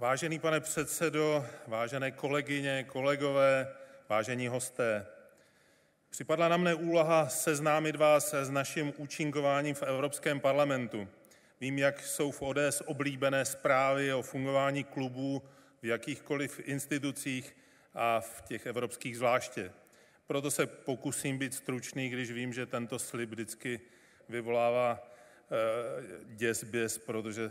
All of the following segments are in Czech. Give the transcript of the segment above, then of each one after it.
Vážený pane předsedo, vážené kolegyně, kolegové, vážení hosté, připadla na mne úloha seznámit vás s naším účinkováním v Evropském parlamentu. Vím, jak jsou v ODS oblíbené zprávy o fungování klubů v jakýchkoliv institucích a v těch evropských zvláště. Proto se pokusím být stručný, když vím, že tento slib vždycky vyvolává eh, děs, protože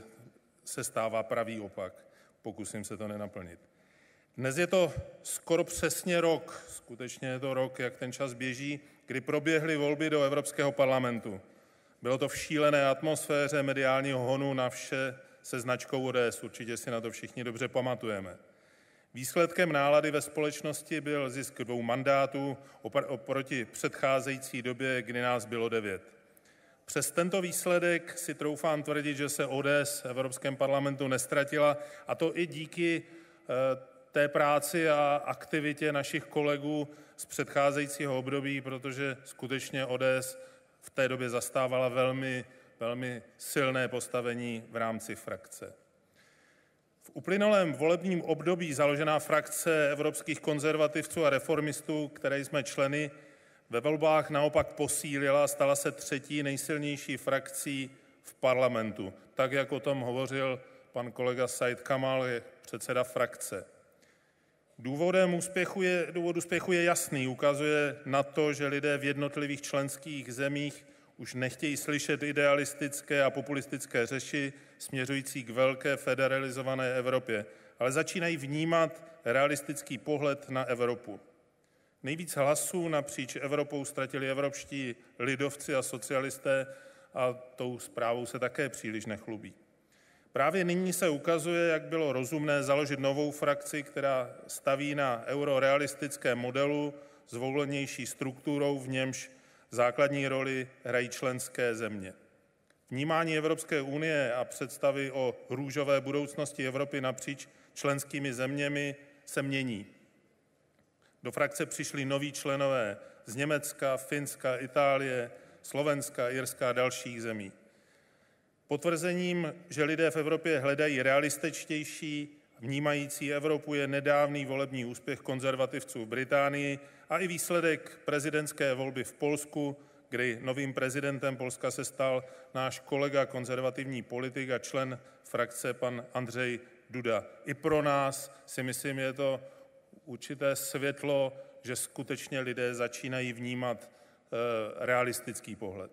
se stává pravý opak pokusím se to nenaplnit. Dnes je to skoro přesně rok, skutečně je to rok, jak ten čas běží, kdy proběhly volby do Evropského parlamentu. Bylo to v šílené atmosféře mediálního honu na vše se značkou ODS, určitě si na to všichni dobře pamatujeme. Výsledkem nálady ve společnosti byl zisk dvou mandátů oproti předcházející době, kdy nás bylo devět. Přes tento výsledek si troufám tvrdit, že se ODS v Evropském parlamentu nestratila a to i díky eh, té práci a aktivitě našich kolegů z předcházejícího období, protože skutečně ODS v té době zastávala velmi, velmi silné postavení v rámci frakce. V uplynulém volebním období založená frakce evropských konzervativců a reformistů, které jsme členy, ve volbách naopak posílila a stala se třetí nejsilnější frakcí v parlamentu, tak jak o tom hovořil pan kolega Said Kamal, je předseda frakce. Důvodem úspěchu je, důvod úspěchu je jasný, ukazuje na to, že lidé v jednotlivých členských zemích už nechtějí slyšet idealistické a populistické řeši směřující k velké federalizované Evropě, ale začínají vnímat realistický pohled na Evropu. Nejvíc hlasů napříč Evropou ztratili evropští lidovci a socialisté a tou zprávou se také příliš nechlubí. Právě nyní se ukazuje, jak bylo rozumné založit novou frakci, která staví na eurorealistickém modelu s volnější strukturou, v němž základní roli hrají členské země. Vnímání Evropské unie a představy o růžové budoucnosti Evropy napříč členskými zeměmi se mění. Do frakce přišli noví členové z Německa, Finska, Itálie, Slovenska, Jirska, a dalších zemí. Potvrzením, že lidé v Evropě hledají realističtější, vnímající Evropu je nedávný volební úspěch konzervativců v Británii a i výsledek prezidentské volby v Polsku, kdy novým prezidentem Polska se stal náš kolega konzervativní politik a člen frakce pan Andřej Duda. I pro nás si myslím, je to určité světlo, že skutečně lidé začínají vnímat eh, realistický pohled.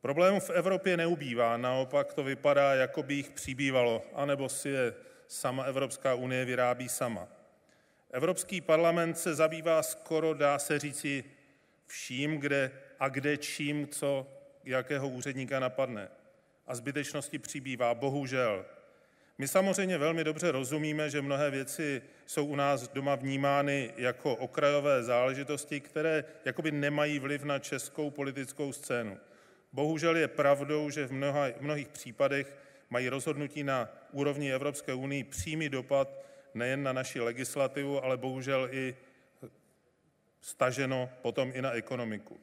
Problémů v Evropě neubývá, naopak to vypadá, jako by jich přibývalo, anebo si je sama Evropská unie vyrábí sama. Evropský parlament se zabývá skoro, dá se říci, vším, kde a kde čím, co jakého úředníka napadne. A zbytečnosti přibývá, bohužel. My samozřejmě velmi dobře rozumíme, že mnohé věci jsou u nás doma vnímány jako okrajové záležitosti, které jakoby nemají vliv na českou politickou scénu. Bohužel je pravdou, že v, mnoha, v mnohých případech mají rozhodnutí na úrovni Evropské unii přímý dopad nejen na naši legislativu, ale bohužel i staženo potom i na ekonomiku.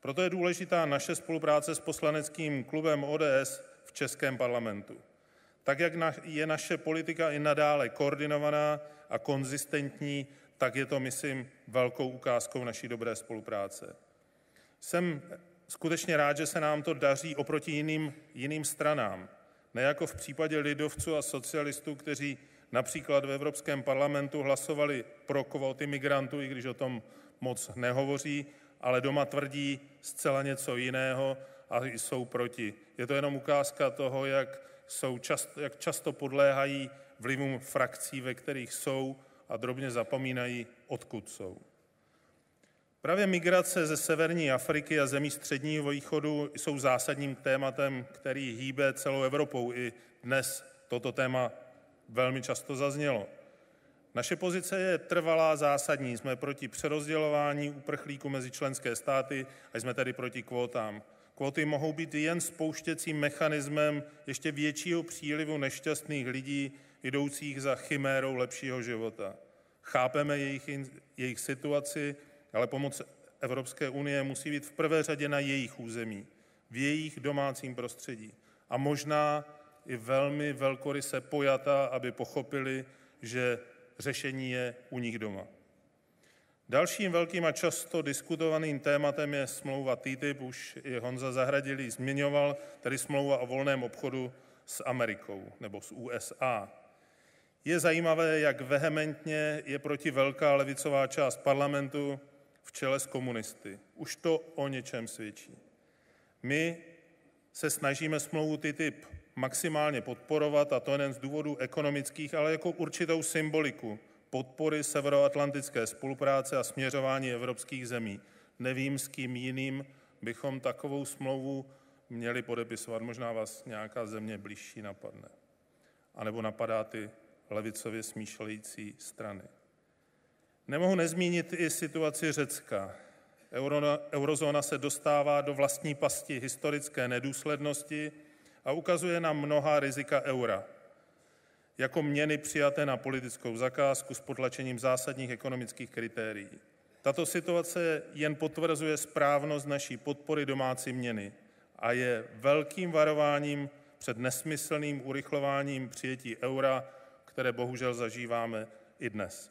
Proto je důležitá naše spolupráce s poslaneckým klubem ODS v Českém parlamentu. Tak, jak je naše politika i nadále koordinovaná a konzistentní, tak je to, myslím, velkou ukázkou naší dobré spolupráce. Jsem skutečně rád, že se nám to daří oproti jiným, jiným stranám. Ne jako v případě lidovců a socialistů, kteří například v Evropském parlamentu hlasovali pro kvóty migrantů, i když o tom moc nehovoří, ale doma tvrdí zcela něco jiného a jsou proti. Je to jenom ukázka toho, jak jsou čast, jak často podléhají vlivům frakcí, ve kterých jsou a drobně zapomínají, odkud jsou. Právě migrace ze severní Afriky a zemí středního východu jsou zásadním tématem, který hýbe celou Evropou. I dnes toto téma velmi často zaznělo. Naše pozice je trvalá, zásadní. Jsme proti přerozdělování uprchlíků mezi členské státy a jsme tedy proti kvótám. Kvóty mohou být jen spouštěcím mechanismem ještě většího přílivu nešťastných lidí, jdoucích za chimérou lepšího života. Chápeme jejich, jejich situaci, ale pomoc Evropské unie musí být v prvé řadě na jejich území, v jejich domácím prostředí. A možná i velmi velkoryse pojata, aby pochopili, že řešení je u nich doma. Dalším velkým a často diskutovaným tématem je smlouva TTIP, už je Honza Zahradilý zmiňoval, tedy smlouva o volném obchodu s Amerikou nebo s USA. Je zajímavé, jak vehementně je proti velká levicová část parlamentu v čele s komunisty. Už to o něčem svědčí. My se snažíme smlouvu TTIP maximálně podporovat, a to jen z důvodů ekonomických, ale jako určitou symboliku – podpory severoatlantické spolupráce a směřování evropských zemí. Nevím, s kým jiným bychom takovou smlouvu měli podepisovat. Možná vás nějaká země blížší napadne. A nebo napadá ty levicově smýšlející strany. Nemohu nezmínit i situaci Řecka. Euro, eurozóna se dostává do vlastní pasti historické nedůslednosti a ukazuje nám mnoha rizika eura – jako měny přijaté na politickou zakázku s potlačením zásadních ekonomických kritérií. Tato situace jen potvrzuje správnost naší podpory domácí měny a je velkým varováním před nesmyslným urychlováním přijetí eura, které bohužel zažíváme i dnes.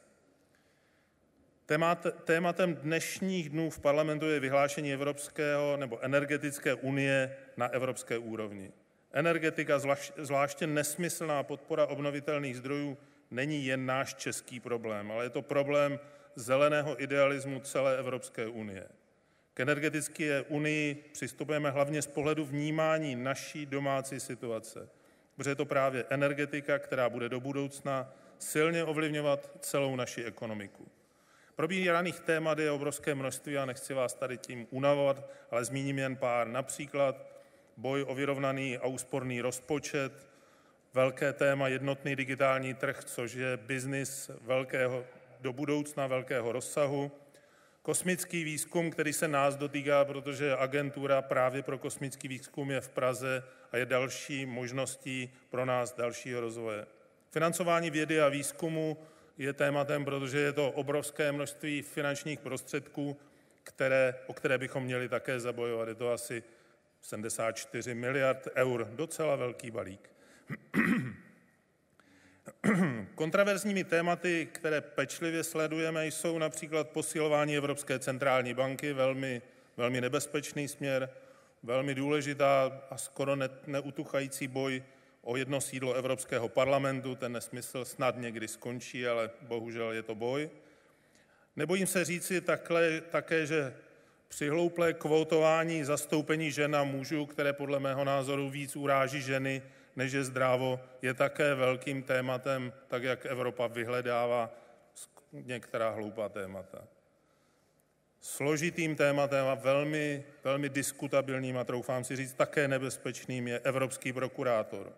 Tématem dnešních dnů v parlamentu je vyhlášení Evropského nebo energetické unie na evropské úrovni. Energetika, zvláště nesmyslná podpora obnovitelných zdrojů, není jen náš český problém, ale je to problém zeleného idealismu celé Evropské unie. K energetické unii přistupujeme hlavně z pohledu vnímání naší domácí situace, protože je to právě energetika, která bude do budoucna silně ovlivňovat celou naši ekonomiku. Probíraných témat je obrovské množství a nechci vás tady tím unavovat, ale zmíním jen pár. Například boj o vyrovnaný a úsporný rozpočet, velké téma jednotný digitální trh, což je biznis velkého, do budoucna velkého rozsahu, kosmický výzkum, který se nás dotýká, protože agentura právě pro kosmický výzkum je v Praze a je další možností pro nás dalšího rozvoje. Financování vědy a výzkumu je tématem, protože je to obrovské množství finančních prostředků, které, o které bychom měli také zabojovat. Je to asi 74 miliard eur, docela velký balík. Kontraverzními tématy, které pečlivě sledujeme, jsou například posilování Evropské centrální banky, velmi, velmi nebezpečný směr, velmi důležitá a skoro ne, neutuchající boj o jedno sídlo Evropského parlamentu. Ten nesmysl snad někdy skončí, ale bohužel je to boj. Nebojím se říci takhle, také, že Přihlouplé kvotování zastoupení žena mužů, které podle mého názoru víc uráží ženy, než je zdrávo, je také velkým tématem, tak jak Evropa vyhledává některá hloupá témata. Složitým tématem a velmi, velmi diskutabilním a troufám si říct také nebezpečným je evropský prokurátor.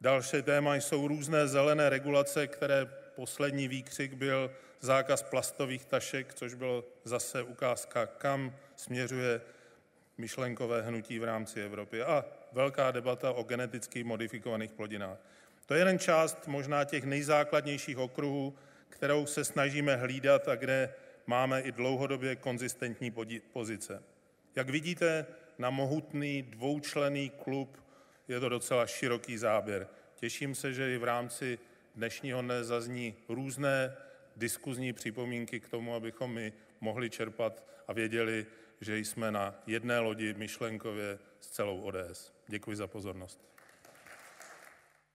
Další téma jsou různé zelené regulace, které poslední výkřik byl zákaz plastových tašek, což bylo zase ukázka, kam směřuje myšlenkové hnutí v rámci Evropy a velká debata o geneticky modifikovaných plodinách. To je jeden část možná těch nejzákladnějších okruhů, kterou se snažíme hlídat a kde máme i dlouhodobě konzistentní pozice. Jak vidíte, na mohutný dvoučlený klub je to docela široký záběr. Těším se, že i v rámci dnešního dne zazní různé diskuzní připomínky k tomu, abychom my mohli čerpat a věděli, že jsme na jedné lodi myšlenkově s celou ODS. Děkuji za pozornost.